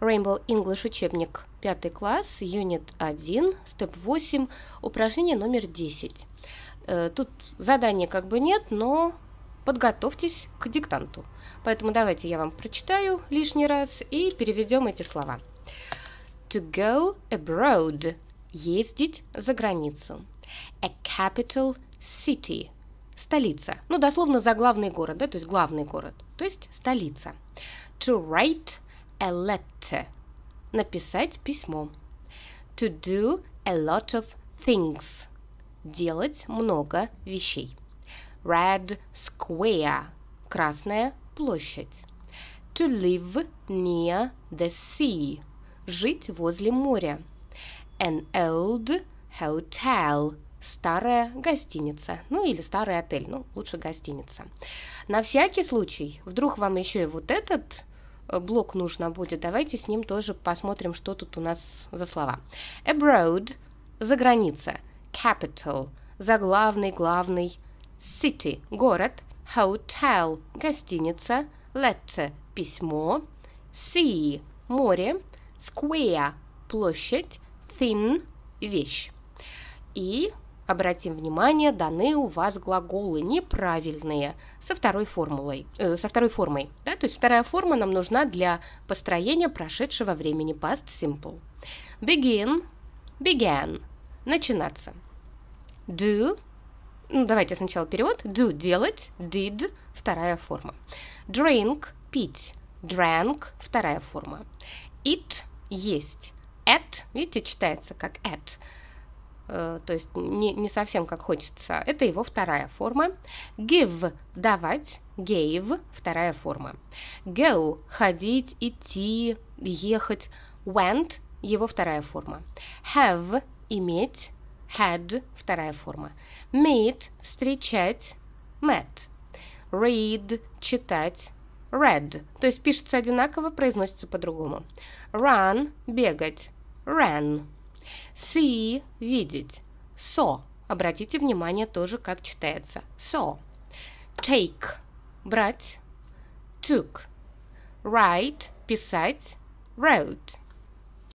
Rainbow English учебник пятый класс, юнит 1, степ 8, упражнение номер 10. Э, тут задания как бы нет, но подготовьтесь к диктанту. Поэтому давайте я вам прочитаю лишний раз и переведем эти слова. To go abroad – ездить за границу. A capital city – столица. Ну, дословно, за главный город, да, то есть главный город, то есть столица. To write – a letter – написать письмо. To do a lot of things – делать много вещей. Red Square – Красная площадь. To live near the sea – жить возле моря. An old hotel – старая гостиница, ну или старый отель, ну лучше гостиница. На всякий случай, вдруг вам еще и вот этот Э, блок нужно будет. Давайте с ним тоже посмотрим, что тут у нас за слова. Abroad – за граница. Capital – за главный, главный. City – город. Hotel – гостиница. Letter – письмо. Sea – море. Square – площадь. Thin – вещь. И Обратим внимание, даны у вас глаголы неправильные со второй формулой, э, со второй формой. Да? То есть вторая форма нам нужна для построения прошедшего времени past simple. Begin, began, начинаться. Do, ну, давайте сначала перевод. Do – делать, did – вторая форма. Drink – пить, drank – вторая форма. Eat – есть, at, видите, читается как at – Э, то есть не, не совсем как хочется. Это его вторая форма. Give – давать, gave – вторая форма. Go – ходить, идти, ехать. Went – его вторая форма. Have – иметь, had – вторая форма. Meet – встречать, met. Read – читать, read. То есть пишется одинаково, произносится по-другому. Run – бегать, ran – See, видеть. So, обратите внимание тоже, как читается. So. Take – брать. Took. Write – писать. Wrote